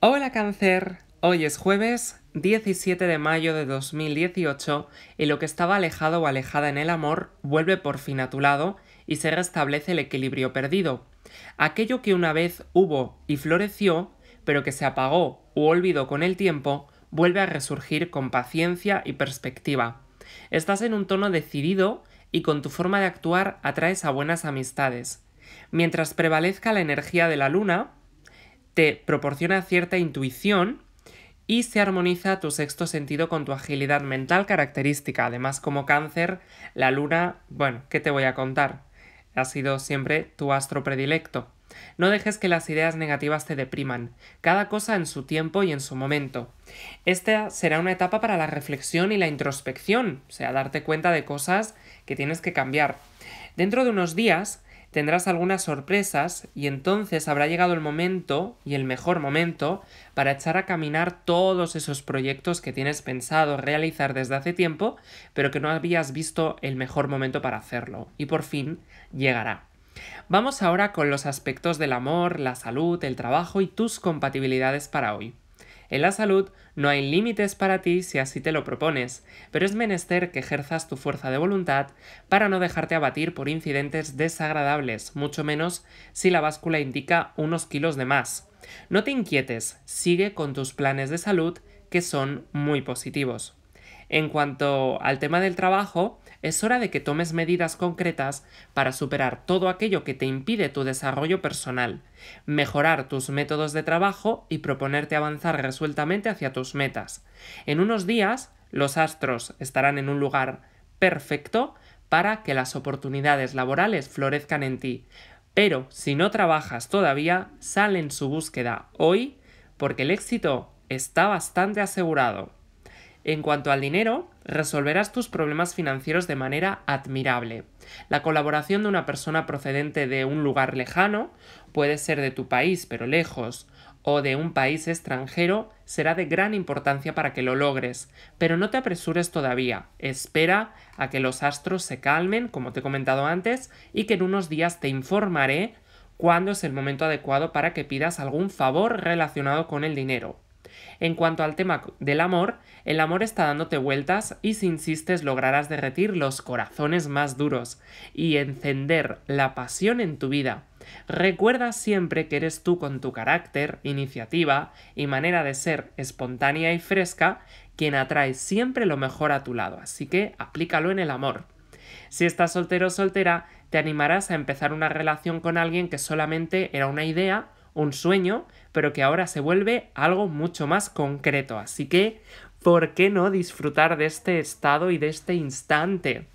Hola cáncer, hoy es jueves 17 de mayo de 2018 y lo que estaba alejado o alejada en el amor vuelve por fin a tu lado y se restablece el equilibrio perdido. Aquello que una vez hubo y floreció, pero que se apagó u olvidó con el tiempo, vuelve a resurgir con paciencia y perspectiva. Estás en un tono decidido y con tu forma de actuar atraes a buenas amistades. Mientras prevalezca la energía de la luna, te proporciona cierta intuición y se armoniza tu sexto sentido con tu agilidad mental característica. Además, como cáncer, la luna, bueno, ¿qué te voy a contar? Ha sido siempre tu astro predilecto. No dejes que las ideas negativas te depriman, cada cosa en su tiempo y en su momento. Esta será una etapa para la reflexión y la introspección, o sea, darte cuenta de cosas que tienes que cambiar. Dentro de unos días tendrás algunas sorpresas y entonces habrá llegado el momento y el mejor momento para echar a caminar todos esos proyectos que tienes pensado realizar desde hace tiempo, pero que no habías visto el mejor momento para hacerlo. Y por fin llegará. Vamos ahora con los aspectos del amor, la salud, el trabajo y tus compatibilidades para hoy. En la salud no hay límites para ti si así te lo propones, pero es menester que ejerzas tu fuerza de voluntad para no dejarte abatir por incidentes desagradables, mucho menos si la báscula indica unos kilos de más. No te inquietes, sigue con tus planes de salud que son muy positivos. En cuanto al tema del trabajo, es hora de que tomes medidas concretas para superar todo aquello que te impide tu desarrollo personal, mejorar tus métodos de trabajo y proponerte avanzar resueltamente hacia tus metas. En unos días, los astros estarán en un lugar perfecto para que las oportunidades laborales florezcan en ti. Pero si no trabajas todavía, sal en su búsqueda hoy porque el éxito está bastante asegurado. En cuanto al dinero, resolverás tus problemas financieros de manera admirable. La colaboración de una persona procedente de un lugar lejano, puede ser de tu país pero lejos, o de un país extranjero, será de gran importancia para que lo logres, pero no te apresures todavía, espera a que los astros se calmen, como te he comentado antes, y que en unos días te informaré cuándo es el momento adecuado para que pidas algún favor relacionado con el dinero. En cuanto al tema del amor, el amor está dándote vueltas y si insistes lograrás derretir los corazones más duros y encender la pasión en tu vida. Recuerda siempre que eres tú con tu carácter, iniciativa y manera de ser espontánea y fresca quien atrae siempre lo mejor a tu lado, así que aplícalo en el amor. Si estás soltero o soltera, te animarás a empezar una relación con alguien que solamente era una idea, un sueño pero que ahora se vuelve algo mucho más concreto. Así que, ¿por qué no disfrutar de este estado y de este instante?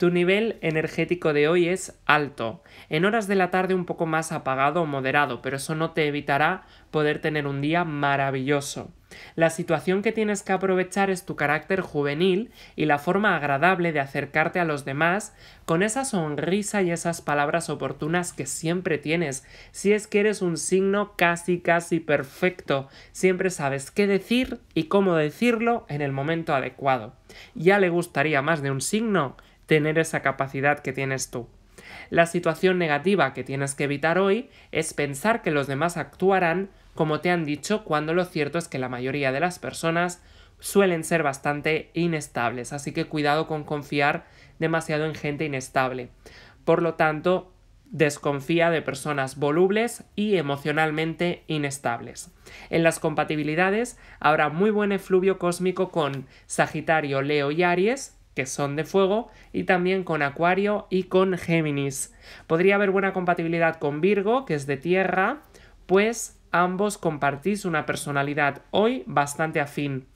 Tu nivel energético de hoy es alto, en horas de la tarde un poco más apagado o moderado, pero eso no te evitará poder tener un día maravilloso. La situación que tienes que aprovechar es tu carácter juvenil y la forma agradable de acercarte a los demás con esa sonrisa y esas palabras oportunas que siempre tienes. Si es que eres un signo casi casi perfecto, siempre sabes qué decir y cómo decirlo en el momento adecuado. ¿Ya le gustaría más de un signo? tener esa capacidad que tienes tú. La situación negativa que tienes que evitar hoy es pensar que los demás actuarán como te han dicho cuando lo cierto es que la mayoría de las personas suelen ser bastante inestables, así que cuidado con confiar demasiado en gente inestable. Por lo tanto, desconfía de personas volubles y emocionalmente inestables. En las compatibilidades habrá muy buen efluvio cósmico con Sagitario, Leo y Aries, que son de fuego, y también con Acuario y con Géminis. Podría haber buena compatibilidad con Virgo, que es de tierra, pues ambos compartís una personalidad hoy bastante afín.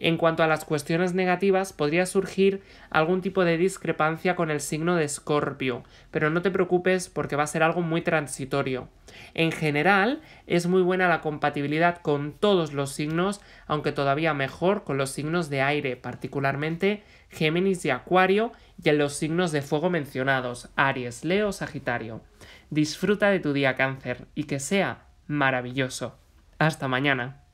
En cuanto a las cuestiones negativas, podría surgir algún tipo de discrepancia con el signo de Escorpio, pero no te preocupes porque va a ser algo muy transitorio. En general, es muy buena la compatibilidad con todos los signos, aunque todavía mejor con los signos de aire, particularmente Géminis y Acuario, y en los signos de fuego mencionados, Aries, Leo, Sagitario. Disfruta de tu día cáncer y que sea maravilloso. Hasta mañana.